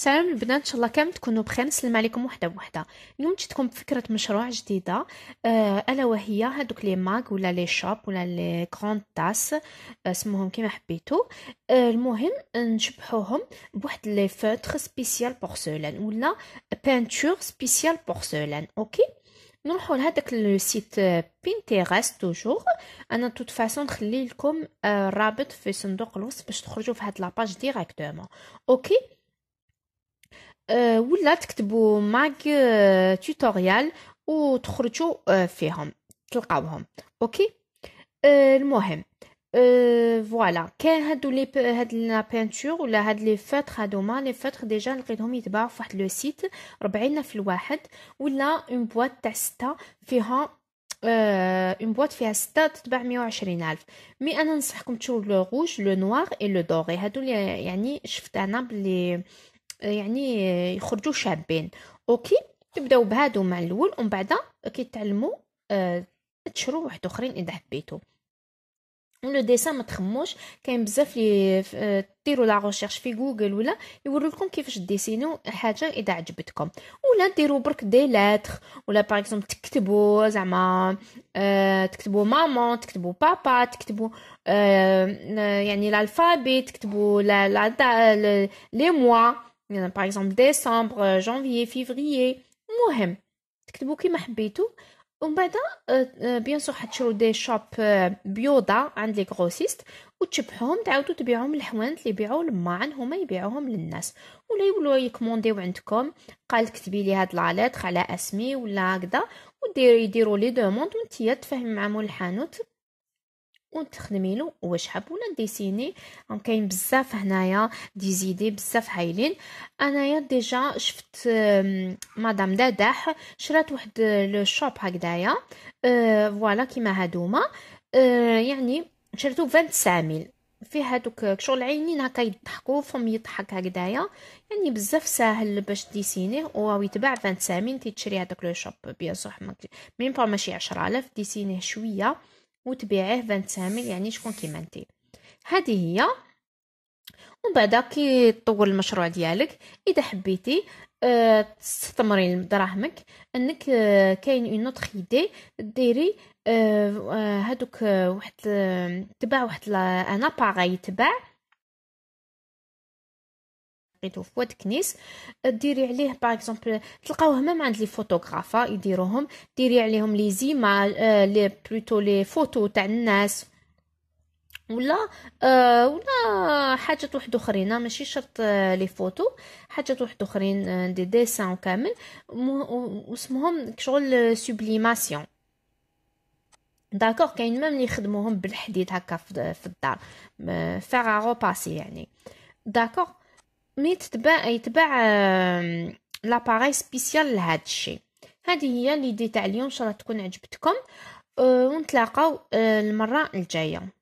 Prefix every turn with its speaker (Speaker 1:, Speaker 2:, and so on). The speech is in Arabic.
Speaker 1: سلام البنات ان شاء الله كامل تكونوا بخير نسلم عليكم وحده بوحده اليوم جيتكم بفكره مشروع جديده آه الا وهي هذوك لي ماغ ولا لي شوب ولا لي كرون تاس آه، سموهم كيما حبيتو آه المهم نشبحوهم بواحد لي فوتر سبيسيال بورسلان ولا بانتور سبيسيال بورسلان اوكي نروحوا لو سيت بينتيغاس آه، توجور انا توت فاسون نخلي لكم الرابط آه، في صندوق الوصف باش تخرجوا في هاد لاباج ديريكتومون اوكي آه، ولا تكتبوا ماك توتوريال آه، وتخرجوا آه، فيهم تلقاوهم اوكي المهم فوالا كان هادو لي هاد لا بينتور ولا هاد لي فاتر هادوما لي فاتر ديجا لقيتهم يتباعوا فواحد لو سيت 40 في الواحد ولا اون بواط تاع ستة فيها اون بواط فيها ستة تتباع 120 الف مي انا ننصحكم تشوفوا لو روج لو نوار اي لو دوري هادو لي يعني شفت انا بلي يعني يخرجوا شابين اوكي تبداو بهادو مع الاول ومن بعد كيتعلموا أه تشرو واحد اخرين اذا حبيتو ولو ديسان ما تخموش كاين بزاف لي ديروا آه، لا ريغيرش في جوجل ولا يوريلكم كيفاش ديسينو حاجه اذا عجبتكم ولا ديروا برك دي لاتر ولا باغ اكزومبل تكتبوا زعما أه تكتبوا مامان تكتبوا بابا تكتبوا أه يعني الالفابي تكتبوا لا لا لي موا Il y en a par exemple décembre, euh, janvier, février. المهم تكتبوا كيما حبيتوا ومن بعد بيان آه، سور آه، حتشرو دي شوب آه، بيوضة عند لي غروسيست وتشبحهم تعاودوا تبيعوهم للحوانت اللي يبيعوا الماعن هما يبيعوهم للناس ولا يولوا يكمونديو عندكم قال كتبي لي هاد لاليتر على اسمي ولا هكذا وديروا يديروا لي دوموند وانتيا تفهم مع مول الحانوت له واش حاب ولا ديسيني كاين بزاف هنايا دي زيدي بزاف هايلين انايا ديجا شفت مدام داداح شرات واحد آه، لو شوب هكدايا آه، فوالا كيما هادوما آه، يعني شرتو ب 29000 فيه هادوك شغل عينين هكا يضحكوا فم يضحك هكدايا يعني بزاف ساهل باش ديسينيه وهو يتباع سامين تشري هادوك لو شوب بيان صح ميم با ماشي عشرالاف ديسينيه شويه وتبيعيه 25 يعني شكون كيما نتي هذه هي ومن بعد كي تطور المشروع ديالك اذا حبيتي آه، تستثمري دراهمك انك آه، كاين اون اوتر ايدي ديري أه, آه، هادوك واحد تباع واحد ان اباغاي تباع لقيتو في واد كنيس ديري عليه باغ اكزومبل تلقاوه ميم عند لي فوتوغرافا يديروهم ديري عليهم لي زيما آه، لي بلوتو لي فوتو تاع الناس ولا آه ولا حاجات واحد اخرين ماشي شرط آه لي فوتو حاجات واحد اخرين آه دي ديسان كامل واسمهم شغل سوبليماسيون داكور كاين ميم لي يخدموهم بالحديد هكا في الدار فيغ آه، باسي يعني داكور مي تتباع يتباع لاباري سبيسيال لهذا الشيء هذه هي ليدي تاع اليوم ان شاء الله تكون عجبتكم ونتلاقاو المره الجايه